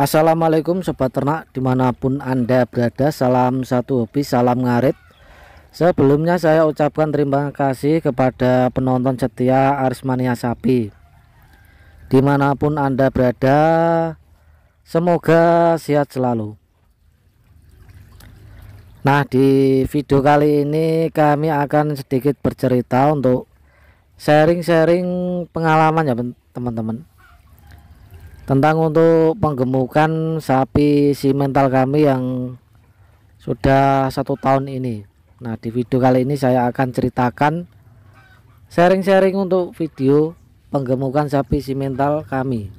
Assalamualaikum sobat ternak dimanapun anda berada salam satu hobi salam ngarit sebelumnya saya ucapkan terima kasih kepada penonton setia Arismania Sapi dimanapun anda berada semoga sehat selalu nah di video kali ini kami akan sedikit bercerita untuk sharing-sharing pengalaman ya teman-teman tentang untuk penggemukan sapi si mental kami yang sudah satu tahun ini nah di video kali ini saya akan ceritakan sharing-sharing untuk video penggemukan sapi si mental kami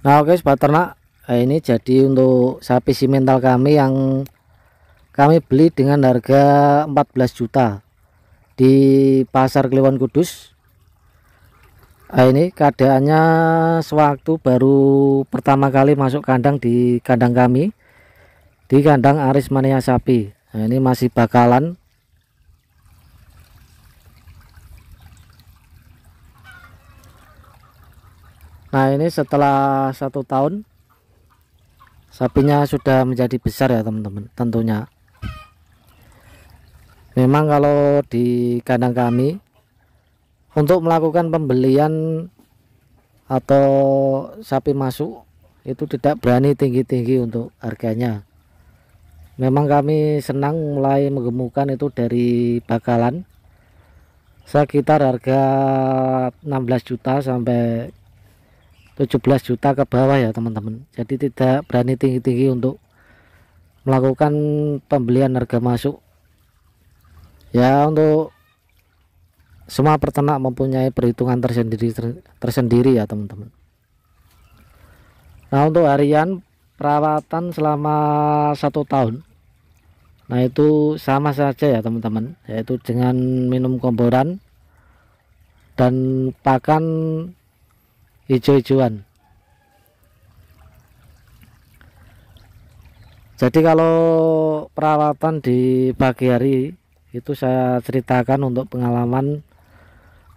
nah oke okay, sobat ternak nah, eh, ini jadi untuk sapi si mental kami yang kami beli dengan harga 14 juta di pasar Kliwon Kudus nah, ini keadaannya sewaktu baru pertama kali masuk kandang di kandang kami di kandang aris mania sapi nah, ini masih bakalan nah ini setelah satu tahun sapinya sudah menjadi besar ya teman-teman tentunya memang kalau di kandang kami untuk melakukan pembelian atau sapi masuk itu tidak berani tinggi-tinggi untuk harganya memang kami senang mulai menggemukan itu dari bakalan sekitar harga 16 juta sampai 17 juta ke bawah ya teman-teman jadi tidak berani tinggi-tinggi untuk melakukan pembelian harga masuk ya untuk semua peternak mempunyai perhitungan tersendiri tersendiri ya teman-teman nah untuk harian perawatan selama satu tahun nah itu sama saja ya teman-teman yaitu dengan minum komporan dan pakan hijau-hijauan jadi kalau perawatan di pagi hari itu saya ceritakan untuk pengalaman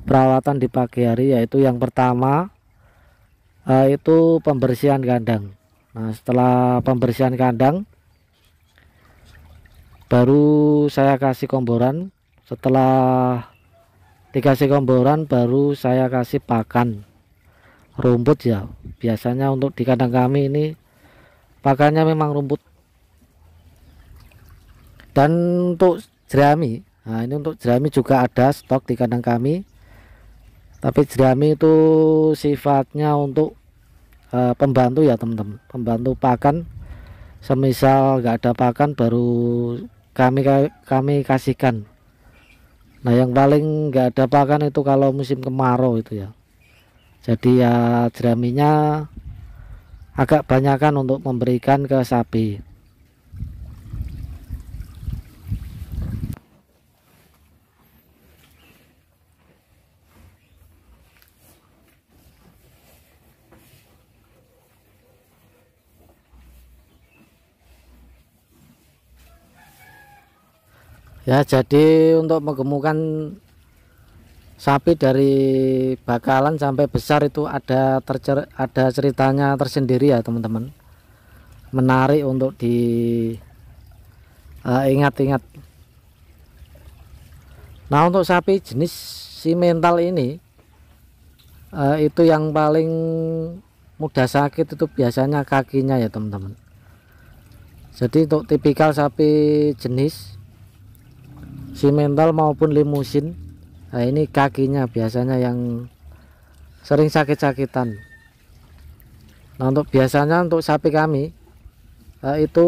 perawatan di pagi hari yaitu yang pertama eh, itu pembersihan kandang nah setelah pembersihan kandang baru saya kasih komboran setelah dikasih komboran baru saya kasih pakan rumput ya biasanya untuk di kandang kami ini pakannya memang rumput dan untuk jerami nah ini untuk jerami juga ada stok di kandang kami tapi jerami itu sifatnya untuk uh, pembantu ya teman-teman pembantu pakan semisal nggak ada pakan baru kami kami kasihkan nah yang paling nggak ada pakan itu kalau musim kemarau itu ya jadi ya jeraminya agak banyakkan untuk memberikan ke sapi ya jadi untuk menggemukan sapi dari bakalan sampai besar itu ada tercer ada ceritanya tersendiri ya teman-teman menarik untuk di eh, ingat-ingat nah untuk sapi jenis si mental ini uh, itu yang paling mudah sakit itu biasanya kakinya ya teman-teman jadi untuk tipikal sapi jenis simental maupun limusin nah ini kakinya biasanya yang sering sakit-sakitan nah untuk biasanya untuk sapi kami nah itu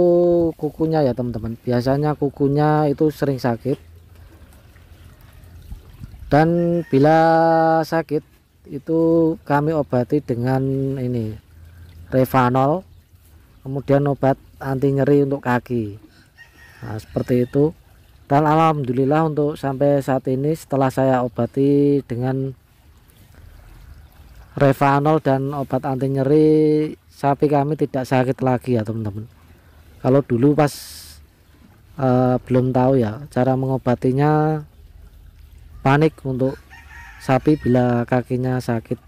kukunya ya teman-teman biasanya kukunya itu sering sakit dan bila sakit itu kami obati dengan ini revanol kemudian obat anti nyeri untuk kaki nah, seperti itu dan alhamdulillah untuk sampai saat ini setelah saya obati dengan revanol dan obat anti nyeri sapi kami tidak sakit lagi ya teman-teman kalau dulu pas uh, belum tahu ya cara mengobatinya panik untuk sapi bila kakinya sakit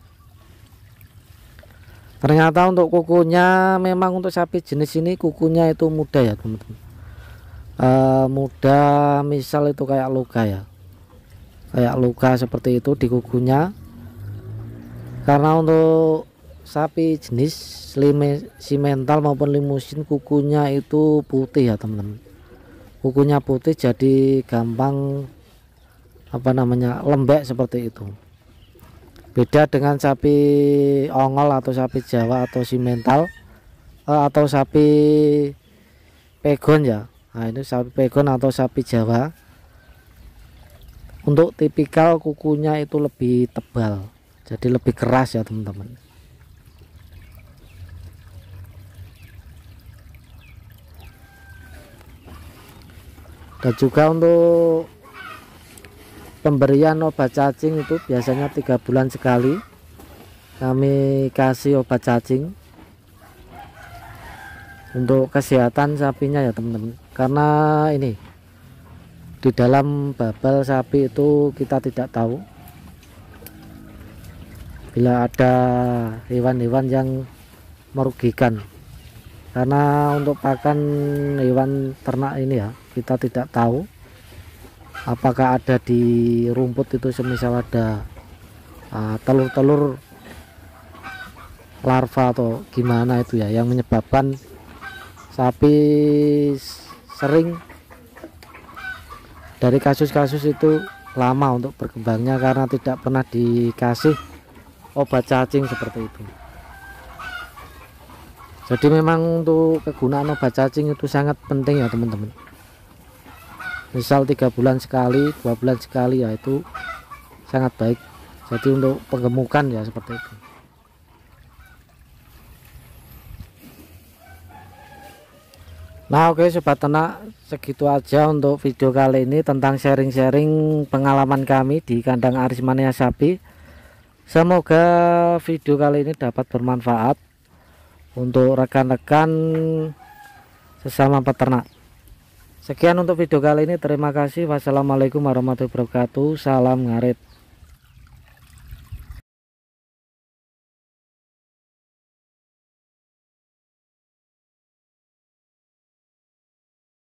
ternyata untuk kukunya memang untuk sapi jenis ini kukunya itu mudah ya teman-teman uh, muda misal itu kayak luka ya kayak luka seperti itu di kukunya karena untuk sapi jenis simental maupun limusin kukunya itu putih ya teman-teman kukunya putih jadi gampang apa namanya lembek seperti itu beda dengan sapi ongol atau sapi jawa atau simental eh, atau sapi pegon ya nah ini sapi pegon atau sapi jawa untuk tipikal kukunya itu lebih tebal jadi lebih keras ya teman-teman dan juga untuk pemberian obat cacing itu biasanya tiga bulan sekali kami kasih obat cacing untuk kesehatan sapinya ya teman-teman karena ini di dalam babel sapi itu kita tidak tahu bila ada hewan-hewan yang merugikan karena untuk pakan hewan ternak ini ya kita tidak tahu apakah ada di rumput itu semisal ada ah, telur-telur uh, telur -telur larva atau gimana itu ya yang menyebabkan sapi sering dari kasus-kasus itu lama untuk berkembangnya karena tidak pernah dikasih obat cacing seperti itu jadi memang untuk kegunaan obat cacing itu sangat penting ya teman-teman misal tiga bulan sekali dua bulan sekali ya itu sangat baik jadi untuk penggemukan ya seperti itu Nah oke okay, sobat ternak segitu aja untuk video kali ini tentang sharing-sharing pengalaman kami di kandang Arismania sapi. Semoga video kali ini dapat bermanfaat untuk rekan-rekan sesama peternak. Sekian untuk video kali ini. Terima kasih. Wassalamualaikum warahmatullahi wabarakatuh. Salam ngarit.